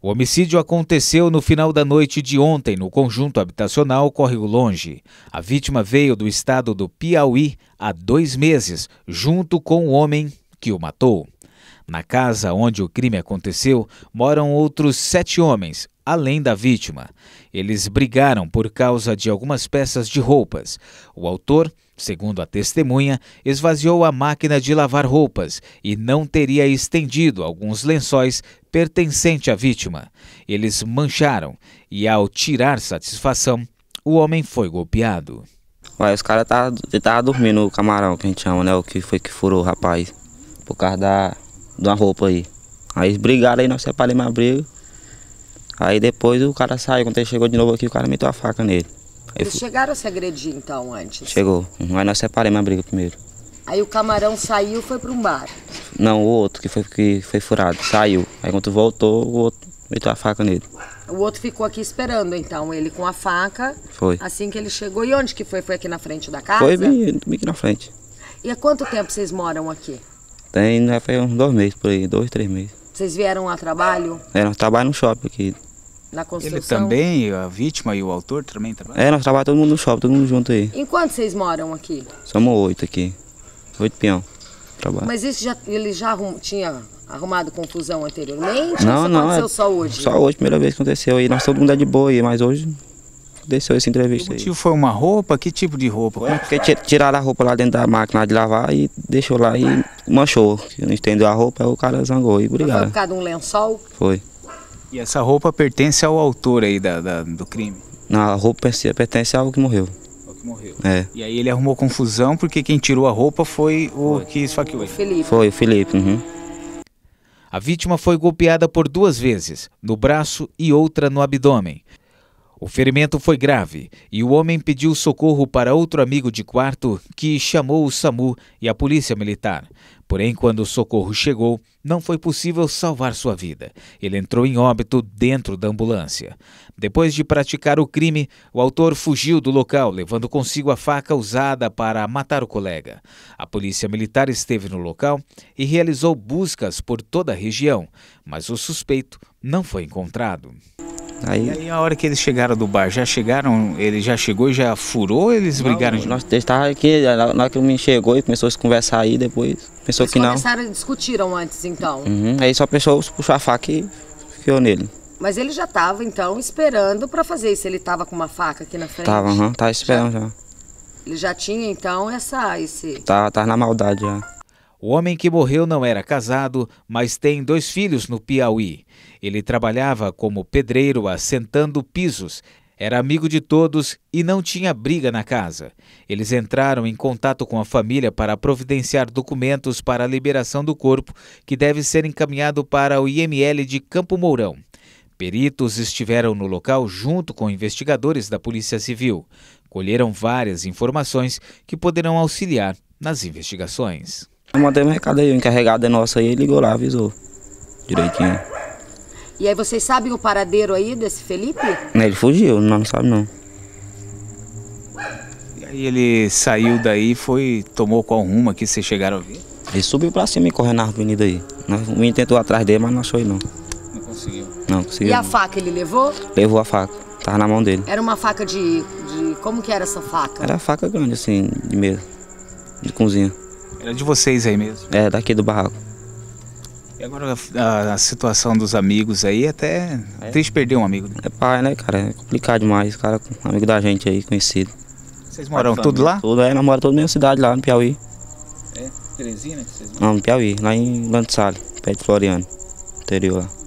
O homicídio aconteceu no final da noite de ontem no conjunto habitacional Córrego Longe. A vítima veio do estado do Piauí há dois meses, junto com o homem que o matou. Na casa onde o crime aconteceu moram outros sete homens, além da vítima. Eles brigaram por causa de algumas peças de roupas. O autor, segundo a testemunha, esvaziou a máquina de lavar roupas e não teria estendido alguns lençóis pertencente à vítima. Eles mancharam e, ao tirar satisfação, o homem foi golpeado. Ué, os caras tá tá dormindo o camarão, que a gente chama, né? O que foi que furou o rapaz, por causa da, de uma roupa aí. Aí eles brigaram aí, nós separamos a briga. Aí depois o cara saiu, quando ele chegou de novo aqui, o cara meteu a faca nele. Aí Eles fui... chegaram a se agredir então antes? Chegou. Mas nós separamos a briga primeiro. Aí o camarão saiu e foi para um bar? Não, o outro que foi, que foi furado, saiu. Aí quando voltou, o outro meteu a faca nele. O outro ficou aqui esperando, então, ele com a faca. Foi. Assim que ele chegou. E onde que foi? Foi aqui na frente da casa? Foi bem, bem aqui na frente. E há quanto tempo vocês moram aqui? Tem, já foi uns dois meses por aí, dois, três meses. Vocês vieram a trabalho? É, nós trabalhamos no shopping aqui. Ele também, a vítima e o autor também trabalham? É, nós trabalhamos todo mundo no shopping, todo mundo junto aí. Enquanto vocês moram aqui? Somos oito aqui. Oito peão. Trabalho. Mas isso já, ele já arrum, tinha arrumado confusão anteriormente? Não, não. Aconteceu é, só hoje? Só hoje, primeira vez que aconteceu aí. Nós todo mundo é de boa aí, mas hoje desceu essa entrevista o aí. O foi uma roupa? Que tipo de roupa? É, porque tiraram a roupa lá dentro da máquina de lavar e deixou lá e manchou. Não estendeu a roupa, o cara zangou e obrigado. Foi por causa de um lençol? Foi. E essa roupa pertence ao autor aí da, da do crime? Não, a roupa pertence ao que morreu. Ao que morreu. É. E aí ele arrumou confusão porque quem tirou a roupa foi o foi. que esfaqueou ele. Felipe. Foi o Felipe. Uhum. A vítima foi golpeada por duas vezes, no braço e outra no abdômen. O ferimento foi grave e o homem pediu socorro para outro amigo de quarto que chamou o SAMU e a polícia militar. Porém, quando o socorro chegou, não foi possível salvar sua vida. Ele entrou em óbito dentro da ambulância. Depois de praticar o crime, o autor fugiu do local, levando consigo a faca usada para matar o colega. A polícia militar esteve no local e realizou buscas por toda a região, mas o suspeito não foi encontrado. Aí, e aí a hora que eles chegaram do bar, já chegaram, ele já chegou e já furou eles não, brigaram? Nós estava aqui, na hora que o menino chegou e começou a conversar aí depois, pensou eles que não. começaram, discutiram antes então? Uhum, aí só pensou, puxou a faca e ficou nele. Mas ele já estava então esperando para fazer isso, ele estava com uma faca aqui na frente? Tava, uhum, tava esperando já. já. Ele já tinha então essa, esse... Tá, tava tá na maldade já. O homem que morreu não era casado, mas tem dois filhos no Piauí. Ele trabalhava como pedreiro assentando pisos, era amigo de todos e não tinha briga na casa. Eles entraram em contato com a família para providenciar documentos para a liberação do corpo, que deve ser encaminhado para o IML de Campo Mourão. Peritos estiveram no local junto com investigadores da Polícia Civil. Colheram várias informações que poderão auxiliar nas investigações. Eu mandei um recado aí, o encarregado é nosso aí, ligou lá, avisou. Direitinho. E aí vocês sabem o paradeiro aí desse Felipe? Ele fugiu, não, sabe não. E aí ele saiu daí, foi, tomou qual rumo aqui, vocês chegaram a ver? Ele subiu pra cima e correu na avenida aí. O menino tentou atrás dele, mas não achou ele não. Não conseguiu? Não, conseguiu. E a faca ele levou? Levou a faca, tava na mão dele. Era uma faca de, de... como que era essa faca? Era faca grande assim, de mesa, de cozinha. Era é de vocês aí mesmo? É, daqui do barraco. E agora a, a situação dos amigos aí, até é. triste perder um amigo. Né? É pai, né, cara? É complicado demais, cara, amigo da gente aí, conhecido. Vocês moram Família, tudo lá? Tudo, é, nós moramos toda na mesma cidade lá, no Piauí. É, Terezinha né, que vocês moram? Não, no Piauí, lá em Lantesale, perto de Floriano, interior lá.